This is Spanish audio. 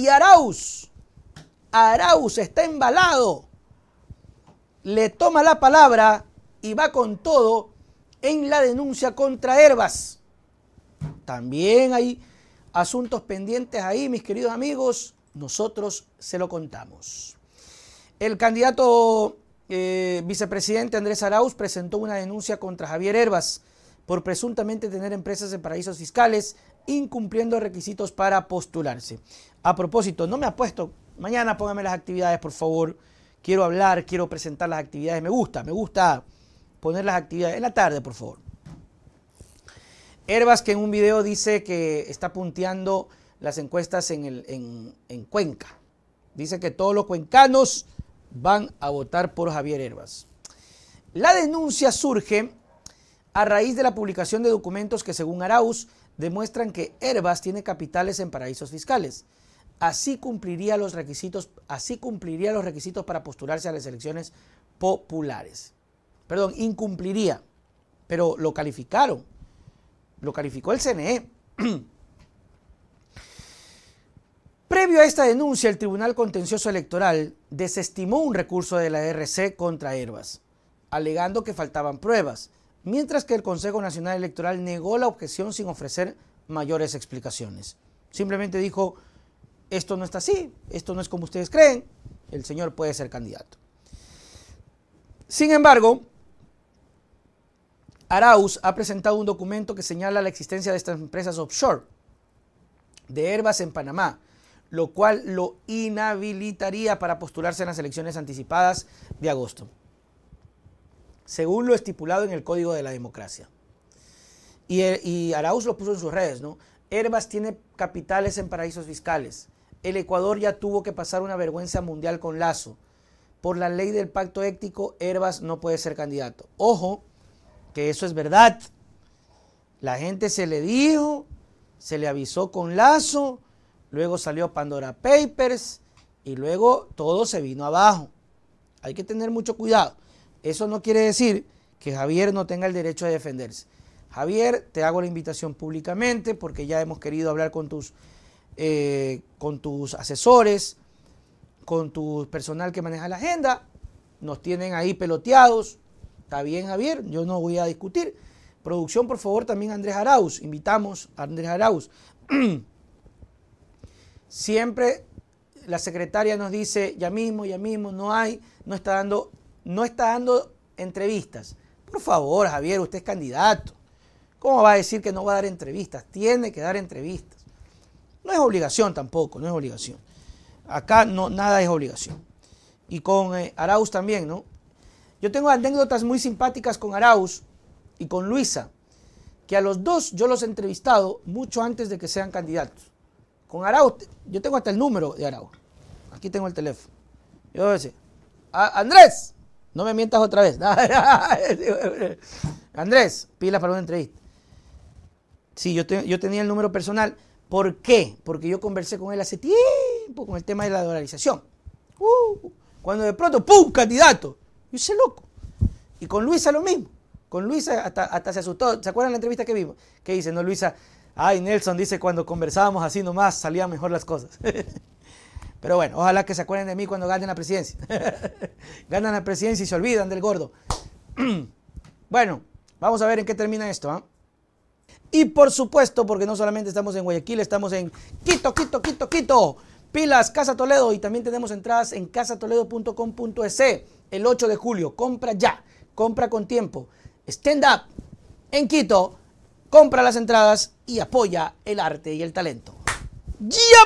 Y Arauz, Arauz está embalado, le toma la palabra y va con todo en la denuncia contra Herbas. También hay asuntos pendientes ahí, mis queridos amigos, nosotros se lo contamos. El candidato eh, vicepresidente Andrés Arauz presentó una denuncia contra Javier Herbas por presuntamente tener empresas en paraísos fiscales incumpliendo requisitos para postularse. A propósito, no me apuesto, mañana póngame las actividades, por favor. Quiero hablar, quiero presentar las actividades. Me gusta, me gusta poner las actividades en la tarde, por favor. Herbas que en un video dice que está punteando las encuestas en, el, en, en Cuenca. Dice que todos los cuencanos van a votar por Javier Herbas. La denuncia surge a raíz de la publicación de documentos que según Arauz demuestran que Herbas tiene capitales en paraísos fiscales. Así cumpliría los requisitos, así cumpliría los requisitos para postularse a las elecciones populares. Perdón, incumpliría, pero lo calificaron. Lo calificó el CNE. Previo a esta denuncia, el Tribunal Contencioso Electoral desestimó un recurso de la RC contra Herbas, alegando que faltaban pruebas mientras que el Consejo Nacional Electoral negó la objeción sin ofrecer mayores explicaciones. Simplemente dijo, esto no está así, esto no es como ustedes creen, el señor puede ser candidato. Sin embargo, Arauz ha presentado un documento que señala la existencia de estas empresas offshore de herbas en Panamá, lo cual lo inhabilitaría para postularse en las elecciones anticipadas de agosto según lo estipulado en el Código de la Democracia. Y, Arauz lo puso en sus redes, ¿no? Herbas tiene capitales en paraísos fiscales. El Ecuador ya tuvo que pasar una vergüenza mundial con Lazo. Por la ley del pacto ético, Herbas no puede ser candidato. Ojo, que eso es verdad. La gente se le dijo, se le avisó con Lazo, luego salió Pandora Papers y luego todo se vino abajo. Hay que tener mucho cuidado. Eso no quiere decir que Javier no tenga el derecho a defenderse. Javier, te hago la invitación públicamente porque ya hemos querido hablar con tus, eh, con tus asesores, con tu personal que maneja la agenda. Nos tienen ahí peloteados. Está bien, Javier, yo no voy a discutir. Producción, por favor, también Andrés Arauz. Invitamos a Andrés Arauz. Siempre la secretaria nos dice, ya mismo, ya mismo, no hay, no está dando no está dando entrevistas. Por favor, Javier, usted es candidato. ¿Cómo va a decir que no va a dar entrevistas? Tiene que dar entrevistas. No es obligación tampoco, no es obligación. Acá no, nada es obligación. Y con eh, Arauz también, ¿no? Yo tengo anécdotas muy simpáticas con Arauz y con Luisa, que a los dos yo los he entrevistado mucho antes de que sean candidatos. Con Arauz, yo tengo hasta el número de Arauz. Aquí tengo el teléfono. Yo decir, Andrés, no me mientas otra vez. Andrés, pila para una entrevista. Sí, yo, tenía el número personal. ¿Por qué? Porque yo conversé con él hace tiempo con el tema de la dolarización. Uh, cuando de pronto, ¡pum! candidato. Yo hice loco. Y con Luisa lo mismo. Con Luisa hasta, se asustó. ¿Se acuerdan la entrevista que vimos? Que dice, no, Luisa, ay, Nelson dice, cuando conversábamos así nomás salían mejor las cosas. Pero bueno, ojalá que se acuerden de mí cuando ganen la presidencia. Ganan la presidencia y se olvidan del gordo. bueno, vamos a ver en qué termina esto. ¿ah? Y por supuesto, porque no solamente estamos en Guayaquil, estamos en Quito, Quito, Quito, Quito. Pilas, Casa Toledo. Y también tenemos entradas en casatoledo.com.es el 8 de julio. Compra ya. Compra con tiempo. Stand up en Quito. Compra las entradas y apoya el arte y el talento. ¡ya!